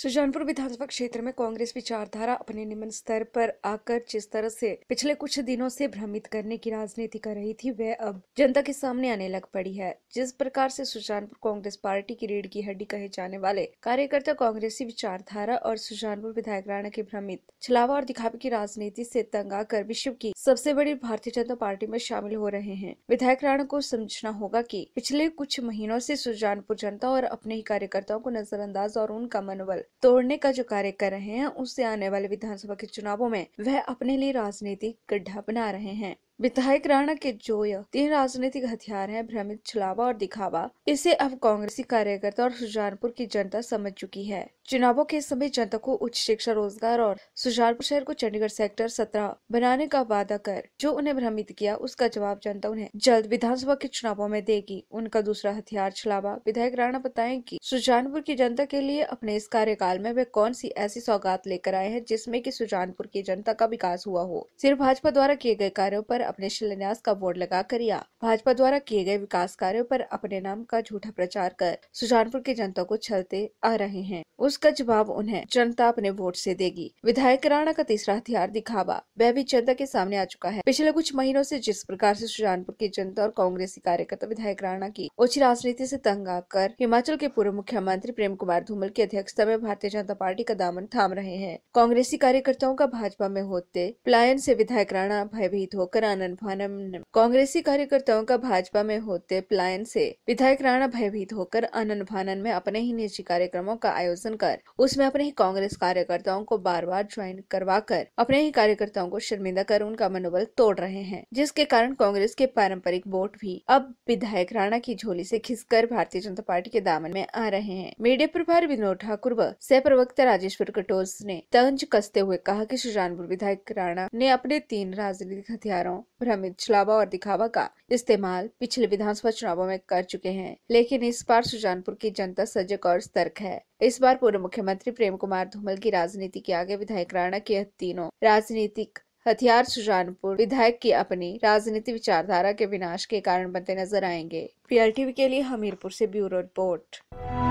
सुजानपुर विधानसभा क्षेत्र में कांग्रेस विचारधारा अपने निम्न स्तर पर आकर जिस तरह से पिछले कुछ दिनों से भ्रमित करने की राजनीति कर रही थी वह अब जनता के सामने आने लग पड़ी है जिस प्रकार से सुजानपुर कांग्रेस पार्टी की रीढ़ की हड्डी कहे जाने वाले कार्यकर्ता कांग्रेसी विचारधारा और सुजानपुर विधायक राणा के भ्रमित छलावा और दिखावे की राजनीति ऐसी तंग आकर विश्व की सबसे बड़ी भारतीय जनता पार्टी में शामिल हो रहे हैं विधायक राणा को समझना होगा की पिछले कुछ महीनों ऐसी सुजानपुर जनता और अपने ही कार्यकर्ताओं को नजरअंदाज और उनका मनोबल तोड़ने का जो कार्य कर रहे हैं उससे आने वाले विधानसभा के चुनावों में वह अपने लिए राजनीतिक गड्ढा बना रहे हैं विधायक राणा के यह तीन राजनीतिक हथियार हैं भ्रमित छलावा और दिखावा इसे अब कांग्रेसी कार्यकर्ता और सुजानपुर की जनता समझ चुकी है चुनावों के समय जनता को उच्च शिक्षा रोजगार और सुजानपुर शहर को चंडीगढ़ सेक्टर सत्रह बनाने का वादा कर जो उन्हें भ्रमित किया उसका जवाब जनता उन्हें जल्द विधानसभा के चुनावों में देगी उनका दूसरा हथियार छलावा विधायक राणा बताए की सुजानपुर की जनता के लिए अपने इस कार्यकाल में वे कौन सी ऐसी सौगात लेकर आए हैं जिसमे की सुजानपुर की जनता का विकास हुआ हो सिर्फ भाजपा द्वारा किए गए कार्यो आरोप अपने शिलान्यास का बोर्ड कर या भाजपा द्वारा किए गए विकास कार्यों पर अपने नाम का झूठा प्रचार कर सुजानपुर की जनता को छलते आ रहे हैं उसका जवाब उन्हें जनता अपने वोट से देगी विधायक राणा का तीसरा हथियार दिखावा वह भी जनता के सामने आ चुका है पिछले कुछ महीनों से जिस प्रकार से सुजानपुर की जनता और कांग्रेसी कार्यकर्ता विधायक राणा की उच्च राजनीति से तंग आकर हिमाचल के पूर्व मुख्यमंत्री प्रेम कुमार धूमल की अध्यक्षता में भारतीय जनता पार्टी का दामन थाम रहे हैं कांग्रेसी कार्यकर्ताओं का भाजपा में होते पलायन से विधायक राणा भयभीत होकर आनंद अनंथानम कांग्रेसी कार्यकर्ताओं का भाजपा में होते प्लायन से विधायक राणा भयभीत होकर भानन में अपने ही निजी कार्यक्रमों का आयोजन कर उसमें अपने ही कांग्रेस कार्यकर्ताओं को बार बार ज्वाइन करवा कर अपने ही कार्यकर्ताओं को शर्मिंदा कर उनका मनोबल तोड़ रहे हैं जिसके कारण कांग्रेस के पारंपरिक वोट भी अब विधायक राणा की झोली से खिसकर भारतीय जनता पार्टी के दामन में आ रहे हैं मीडिया प्रभारी विनोद ठाकुर व सह प्रवक्ता राजेश्वर कटोज ने तंज कसते हुए कहा कि सुजानपुर विधायक राणा ने अपने तीन राजनीतिक हथियारों भावनाओं भ्रमित छलावा और दिखावा का इस्तेमाल पिछले विधानसभा चुनावों में कर चुके हैं लेकिन इस बार सुजानपुर की जनता सजग और सतर्क है इस बार पूर्व मुख्यमंत्री प्रेम कुमार धूमल की राजनीति के आगे विधायक राणा के तीनों राजनीतिक हथियार सुजानपुर विधायक की अपनी राजनीति विचारधारा के विनाश के कारण बनते नजर आएंगे पीएलटीवी के लिए हमीरपुर से ब्यूरो रिपोर्ट